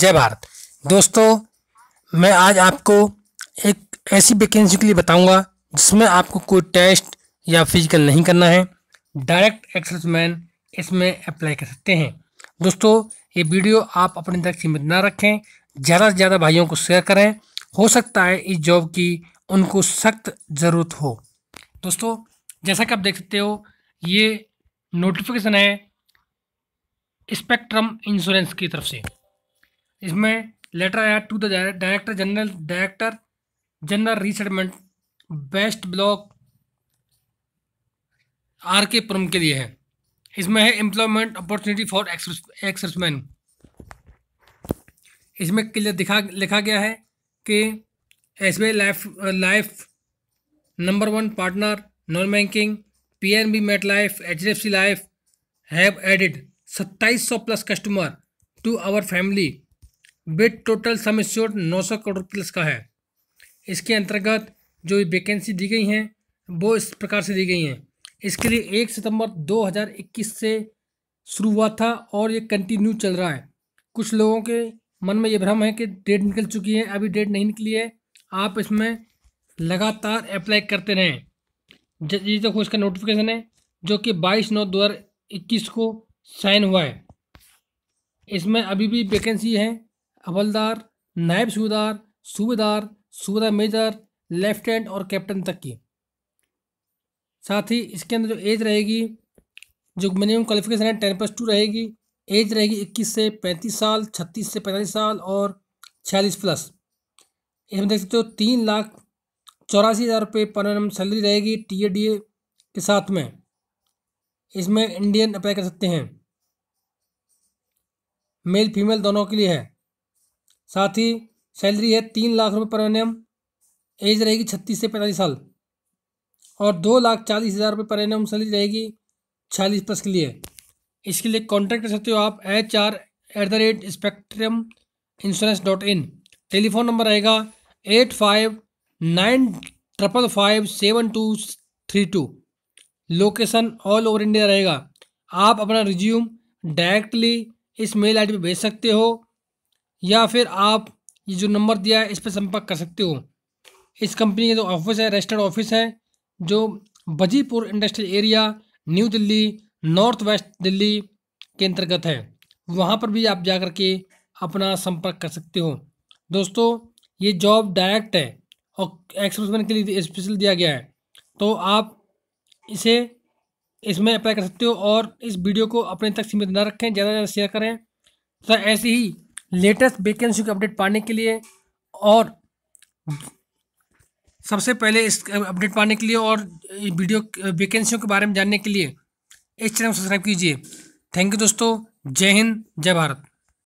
जय भारत दोस्तों मैं आज आपको एक ऐसी वैकेंसी के लिए बताऊंगा जिसमें आपको कोई टेस्ट या फिजिकल नहीं करना है डायरेक्ट मैन इसमें अप्लाई कर सकते हैं दोस्तों ये वीडियो आप अपने तक सीमित ना रखें ज़्यादा से ज़्यादा भाइयों को शेयर करें हो सकता है इस जॉब की उनको सख्त ज़रूरत हो दोस्तों जैसा कि आप देख सकते हो ये नोटिफिकेशन है स्पेक्ट्रम इंश्योरेंस की तरफ से इसमें लेटर आया to the director general director general resettlement west block R K Puram के लिए है इसमें है एम्प्लॉयमेंट अपॉर्चुनिटी फॉर एक्सर्समैन इसमें क्लियर दिखा लिखा गया है कि S B life life number one partner non banking P N B Met Life H D F C life have added सत्ताईस सौ plus customer to our family with total sum assured नौ सौ crore plus का है इसके अंतर्गत जो vacancy दी गई हैं वो इस प्रकार से दी गई हैं इसके लिए एक सितंबर 2021 से शुरू हुआ था और ये कंटिन्यू चल रहा है कुछ लोगों के मन में ये भ्रम है कि डेट निकल चुकी है अभी डेट नहीं निकली है आप इसमें लगातार अप्लाई करते रहें ये देखो इसका नोटिफिकेशन है जो कि 22 नौ 2021 को साइन हुआ है इसमें अभी भी वैकेंसी है अवलदार नायब सूबेदार सूबेदार सूबेदार मेजर लेफ्टिनेंट और कैप्टन तक की साथ ही इसके अंदर जो एज रहेगी जो मिनिमम क्वालिफिकेशन है टेन प्लस टू रहेगी एज रहेगी इक्कीस से पैंतीस साल छत्तीस से पैंतालीस साल और छियालीस प्लस इसमें देख सकते हो तीन लाख चौरासी हज़ार रुपये पर एन सैलरी रहेगी टी ए डी ए के साथ में इसमें इंडियन अप्लाई कर सकते हैं मेल फीमेल दोनों के लिए है साथ ही सैलरी है तीन लाख रुपये पर एनएम एज रहेगी छत्तीस से पैंतालीस साल और दो लाख चालीस हज़ार रुपये पर एनएम सैलरी रहेगी छियालीस प्लस के लिए इसके लिए कॉन्टैक्ट कर सकते हो आप H R at the rate spectrum insurance dot in telephone number रहेगा eight five nine triple five seven two three two location all over India रहेगा आप अपना रिज्यूम डायरेक्टली इस मेल आईडी पे भेज सकते हो या फिर आप ये जो नंबर दिया है इस पर संपर्क कर सकते हो इस कंपनी का जो ऑफिस है रजिस्टर्ड ऑफिस है जो Bajipur industrial area New Delhi north west Delhi के अंतर्गत है वहाँ पर भी आप जा कर के अपना संपर्क कर सकते हो दोस्तों ये जॉब डायरेक्ट है और एक्सप्रेसमैन के लिए स्पेशल दिया गया है तो आप इसे इसमें अप्लाई कर सकते हो और इस वीडियो को अपने तक सीमित न रखें ज़्यादा से ज़्यादा शेयर करें तथा तो ऐसे ही लेटेस्ट वैकेंसी की अपडेट पाने के लिए और सबसे पहले इस अपडेट पाने के लिए और वीडियो वैकेंसियों के बारे में जानने के लिए इस चैनल को सब्सक्राइब कीजिए थैंक यू दोस्तों जय हिंद जय भारत